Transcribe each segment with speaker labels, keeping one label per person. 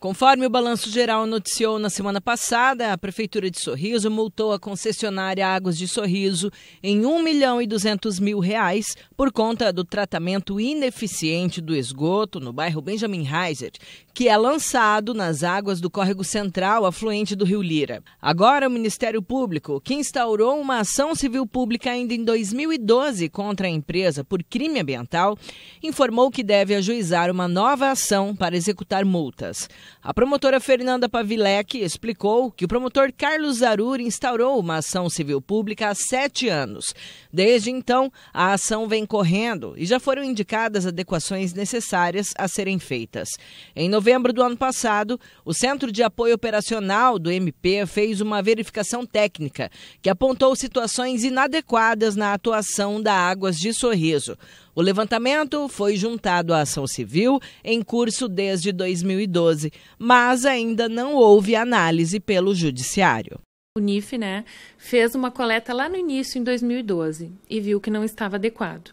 Speaker 1: Conforme o Balanço Geral noticiou na semana passada, a Prefeitura de Sorriso multou a concessionária Águas de Sorriso em 1 milhão e 200 mil reais por conta do tratamento ineficiente do esgoto no bairro Benjamin Heiser, que é lançado nas águas do Córrego Central, afluente do Rio Lira. Agora, o Ministério Público, que instaurou uma ação civil pública ainda em 2012 contra a empresa por crime ambiental, informou que deve ajuizar uma nova ação para executar multas. A promotora Fernanda Pavilec explicou que o promotor Carlos Zarur instaurou uma ação civil pública há sete anos. Desde então, a ação vem correndo e já foram indicadas adequações necessárias a serem feitas. Em novembro do ano passado, o Centro de Apoio Operacional do MP fez uma verificação técnica que apontou situações inadequadas na atuação da Águas de Sorriso. O levantamento foi juntado à ação civil em curso desde 2012 mas ainda não houve análise pelo Judiciário.
Speaker 2: O NIF né, fez uma coleta lá no início, em 2012, e viu que não estava adequado.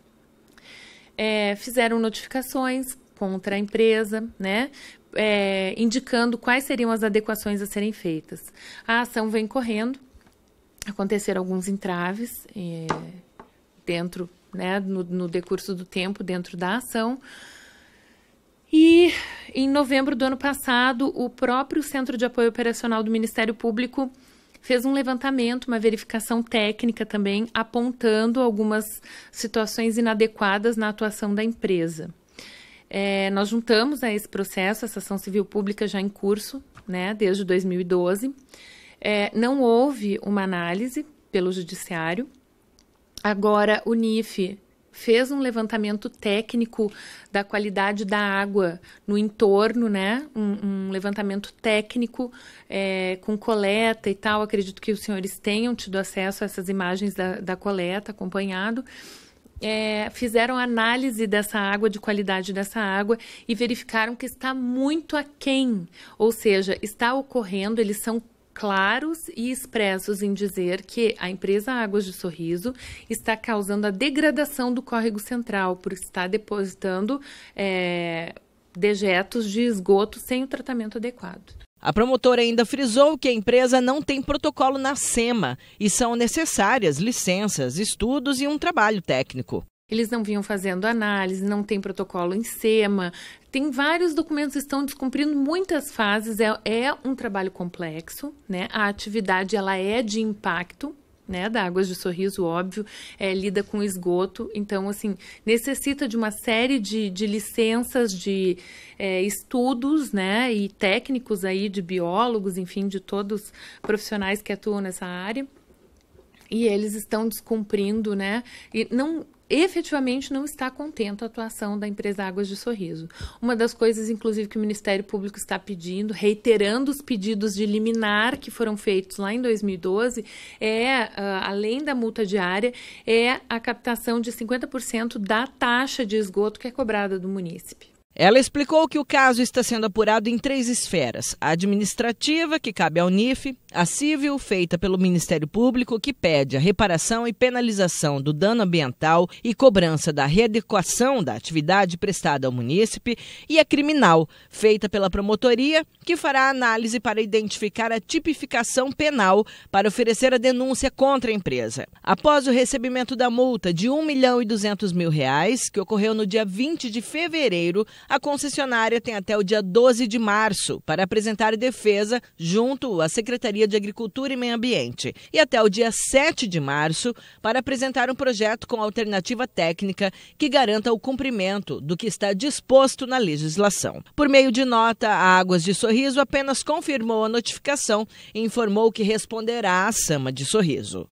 Speaker 2: É, fizeram notificações contra a empresa, né, é, indicando quais seriam as adequações a serem feitas. A ação vem correndo, aconteceram alguns entraves é, dentro, né, no, no decurso do tempo, dentro da ação, e em novembro do ano passado, o próprio Centro de Apoio Operacional do Ministério Público fez um levantamento, uma verificação técnica também, apontando algumas situações inadequadas na atuação da empresa. É, nós juntamos a esse processo, essa ação civil pública já em curso, né, desde 2012. É, não houve uma análise pelo judiciário. Agora, o NIF fez um levantamento técnico da qualidade da água no entorno, né? Um, um levantamento técnico é, com coleta e tal. Acredito que os senhores tenham tido acesso a essas imagens da, da coleta, acompanhado. É, fizeram análise dessa água, de qualidade dessa água, e verificaram que está muito aquém. Ou seja, está ocorrendo, eles são claros e expressos em dizer que a empresa Águas de Sorriso está causando a degradação do córrego central, por estar depositando é, dejetos de esgoto sem o tratamento adequado.
Speaker 1: A promotora ainda frisou que a empresa não tem protocolo na SEMA e são necessárias licenças, estudos e um trabalho técnico.
Speaker 2: Eles não vinham fazendo análise, não tem protocolo em SEMA, tem vários documentos que estão descumprindo muitas fases, é, é um trabalho complexo, né? A atividade ela é de impacto, né, da Águas de Sorriso, óbvio, é, lida com esgoto, então, assim, necessita de uma série de, de licenças, de é, estudos, né, e técnicos aí, de biólogos, enfim, de todos os profissionais que atuam nessa área e eles estão descumprindo, né? E não efetivamente não está contente a atuação da empresa Águas de Sorriso. Uma das coisas, inclusive, que o Ministério Público está pedindo, reiterando os pedidos de liminar que foram feitos lá em 2012, é, uh, além da multa diária, é a captação de 50% da taxa de esgoto que é cobrada do munícipe.
Speaker 1: Ela explicou que o caso está sendo apurado em três esferas: a administrativa, que cabe ao NIF, a civil, feita pelo Ministério Público, que pede a reparação e penalização do dano ambiental e cobrança da readequação da atividade prestada ao munícipe, e a criminal, feita pela promotoria, que fará análise para identificar a tipificação penal para oferecer a denúncia contra a empresa. Após o recebimento da multa de R$ 1 milhão e 200 mil reais, que ocorreu no dia 20 de fevereiro, a concessionária tem até o dia 12 de março para apresentar defesa junto à Secretaria de Agricultura e Meio Ambiente e até o dia 7 de março para apresentar um projeto com alternativa técnica que garanta o cumprimento do que está disposto na legislação. Por meio de nota, a Águas de Sorriso apenas confirmou a notificação e informou que responderá à Sama de Sorriso.